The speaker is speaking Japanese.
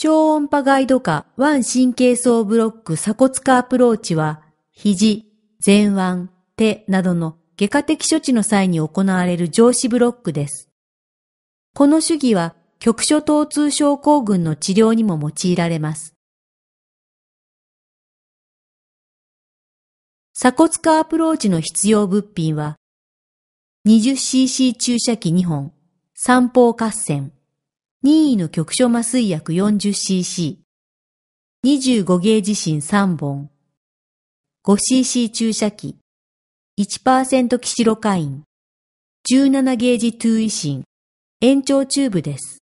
超音波ガイド下腕神経層ブロック鎖骨化アプローチは、肘、前腕、手などの外科的処置の際に行われる上肢ブロックです。この主義は局所疼痛症候群の治療にも用いられます。鎖骨化アプローチの必要物品は、20cc 注射器2本、三方合戦、任意の局所麻酔薬 40cc、25ゲージ芯3本、5cc 注射器、1%キシロカイン、17ゲージトゥイシン、延長チューブです。